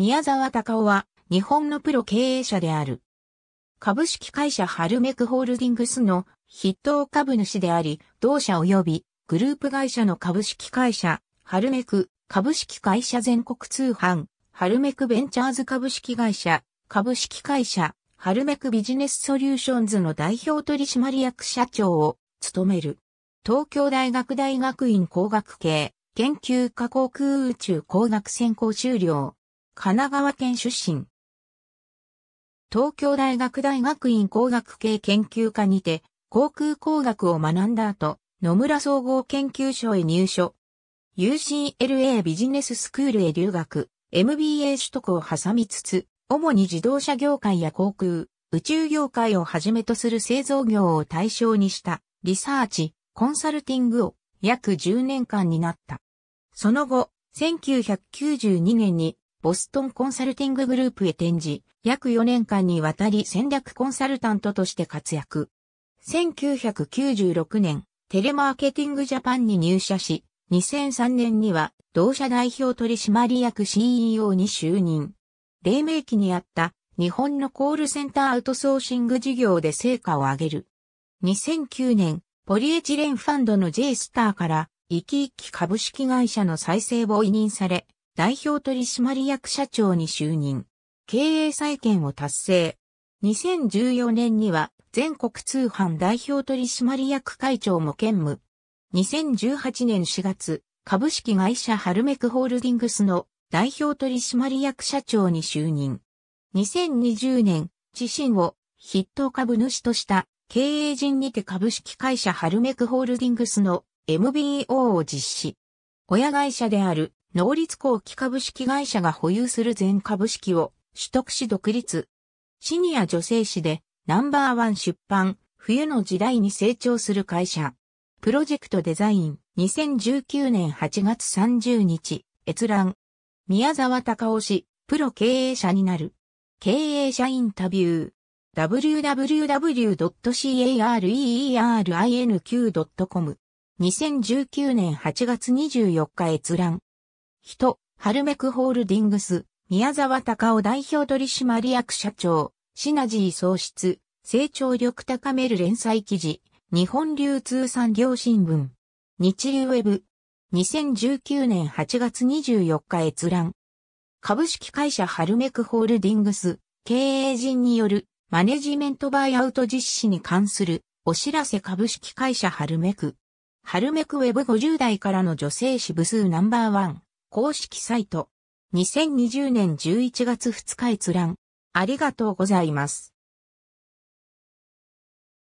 宮沢隆夫は日本のプロ経営者である。株式会社ハルメクホールディングスの筆頭株主であり、同社及びグループ会社の株式会社、ハルメク株式会社全国通販、ハルメクベンチャーズ株式会社、株式会社、ハルメクビジネスソリューションズの代表取締役社長を務める。東京大学大学院工学系研究科航空宇宙工学専攻修了。神奈川県出身。東京大学大学院工学系研究科にて、航空工学を学んだ後、野村総合研究所へ入所。UCLA ビジネススクールへ留学、MBA 取得を挟みつつ、主に自動車業界や航空、宇宙業界をはじめとする製造業を対象にしたリサーチ、コンサルティングを約10年間になった。その後、1992年にボストンコンサルティンググループへ転じ、約4年間にわたり戦略コンサルタントとして活躍。1996年、テレマーケティングジャパンに入社し、2003年には同社代表取締役 CEO に就任。黎明期にあった日本のコールセンターアウトソーシング事業で成果を上げる。2009年、ポリエチレンファンドの J スターから、生き生き株式会社の再生を委任され、代表取締役社長に就任。経営再建を達成。2014年には全国通販代表取締役会長も兼務。2018年4月、株式会社ハルメクホールディングスの代表取締役社長に就任。2020年、自身を筆頭株主とした経営陣にて株式会社ハルメクホールディングスの MBO を実施。親会社である能立後期株式会社が保有する全株式を取得し独立。シニア女性誌でナンバーワン出版、冬の時代に成長する会社。プロジェクトデザイン、2019年8月30日、閲覧。宮沢隆夫氏、プロ経営者になる。経営者インタビュー。www.careerinq.com2019 年8月24日閲覧。人、ハルメクホールディングス、宮沢隆夫代表取締役社長、シナジー創出、成長力高める連載記事、日本流通産業新聞、日流ウェブ、2019年8月24日閲覧。株式会社ハルメクホールディングス、経営陣によるマネジメントバイアウト実施に関するお知らせ株式会社ハルメク。ハルメクウェブ50代からの女性支部数ナンバーワン。公式サイト。2020年11月2日閲覧。ありがとうございます。